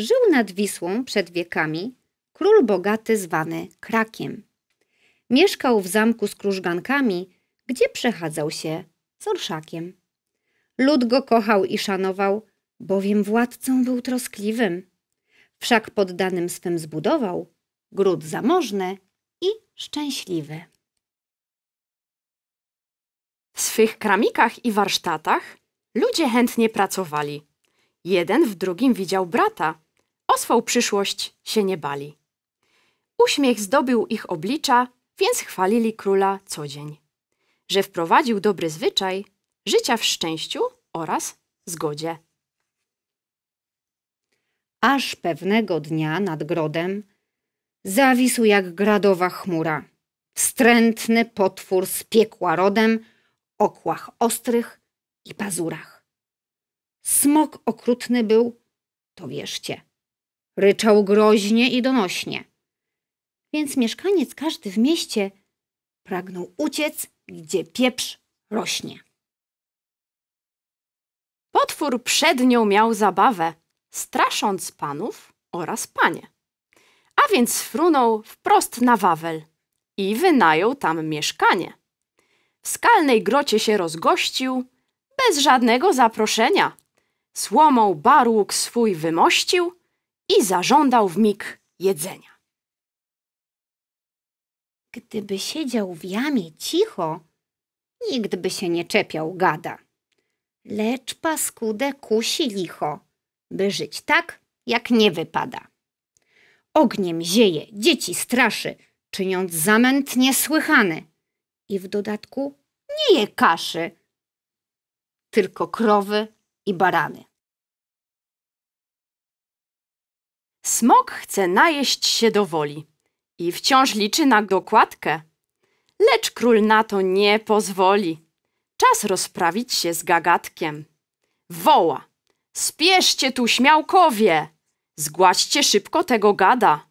Żył nad Wisłą przed wiekami król bogaty zwany Krakiem. Mieszkał w zamku z krużgankami, gdzie przechadzał się z orszakiem. Lud go kochał i szanował, bowiem władcą był troskliwym. Wszak poddanym swym zbudował gród zamożny i szczęśliwy. W swych kramikach i warsztatach ludzie chętnie pracowali. Jeden w drugim widział brata, o swą przyszłość się nie bali. Uśmiech zdobił ich oblicza, więc chwalili króla co dzień, że wprowadził dobry zwyczaj życia w szczęściu oraz zgodzie. Aż pewnego dnia nad grodem zawisł jak gradowa chmura. Wstrętny potwór z piekła rodem, okłach ostrych i pazurach. Smok okrutny był, to wierzcie, Ryczał groźnie i donośnie. Więc mieszkaniec każdy w mieście pragnął uciec, gdzie pieprz rośnie. Potwór przed nią miał zabawę, strasząc panów oraz panie. A więc frunął wprost na Wawel i wynajął tam mieszkanie. W skalnej grocie się rozgościł, bez żadnego zaproszenia. Słomą barłuk swój wymościł i zażądał w mig jedzenia. Gdyby siedział w jamie cicho, nikt by się nie czepiał gada. Lecz paskudę kusi licho, by żyć tak, jak nie wypada. Ogniem zieje, dzieci straszy, czyniąc zamęt niesłychany. I w dodatku nie je kaszy, tylko krowy i barany. Smok chce najeść się do woli i wciąż liczy na dokładkę. Lecz król na to nie pozwoli. Czas rozprawić się z gagatkiem. Woła. Spieszcie tu, śmiałkowie! Zgładźcie szybko tego gada.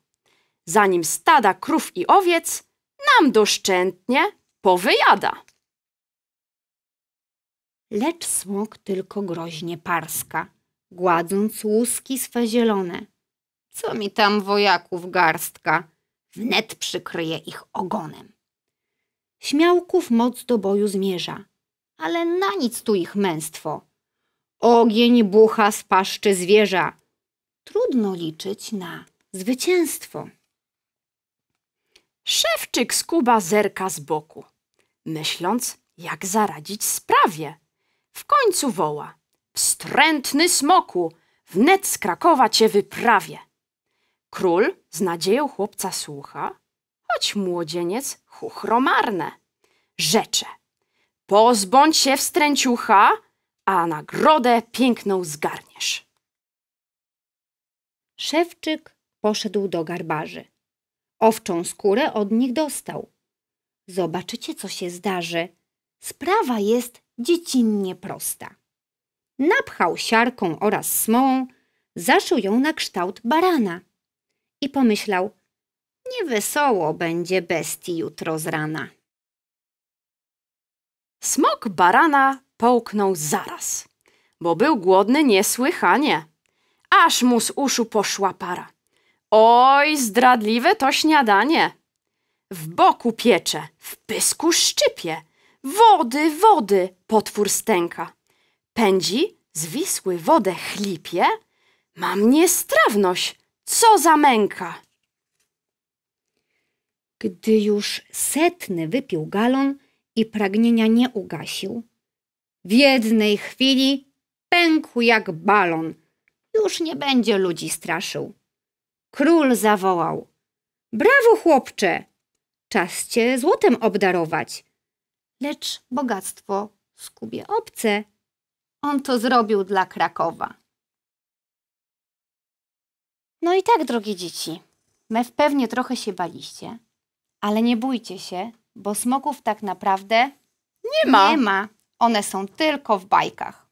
Zanim stada krów i owiec nam doszczętnie powyjada. Lecz smok tylko groźnie parska, gładząc łuski swe zielone – co mi tam wojaków garstka? Wnet przykryje ich ogonem. Śmiałków moc do boju zmierza, ale na nic tu ich męstwo. Ogień bucha z paszczy zwierza. Trudno liczyć na zwycięstwo. Szewczyk z Kuba zerka z boku, myśląc, jak zaradzić sprawie. W końcu woła. Wstrętny smoku, wnet z Krakowa cię wyprawię. Król z nadzieją chłopca słucha, choć młodzieniec chuchro marne. Rzecze, pozbądź się wstręciucha, a nagrodę piękną zgarniesz. Szewczyk poszedł do garbarzy. Owczą skórę od nich dostał. Zobaczycie, co się zdarzy. Sprawa jest dziecinnie prosta. Napchał siarką oraz smołą, zaszył ją na kształt barana i pomyślał: nie wesoło będzie bestii jutro z rana. Smok barana połknął zaraz, bo był głodny niesłychanie. Aż mu z uszu poszła para. Oj, zdradliwe to śniadanie! W boku piecze, w pysku szczypie. Wody, wody, potwór stęka. Pędzi, zwisły wodę chlipie. Mam niestrawność, co za męka! Gdy już setny wypił galon i pragnienia nie ugasił, w jednej chwili pękł jak balon. Już nie będzie ludzi straszył. Król zawołał: Brawo, chłopcze! Czas cię złotem obdarować. Lecz bogactwo skubie obce. On to zrobił dla Krakowa. No i tak, drogie dzieci, my pewnie trochę się baliście, ale nie bójcie się, bo smoków tak naprawdę nie ma. Nie ma. One są tylko w bajkach.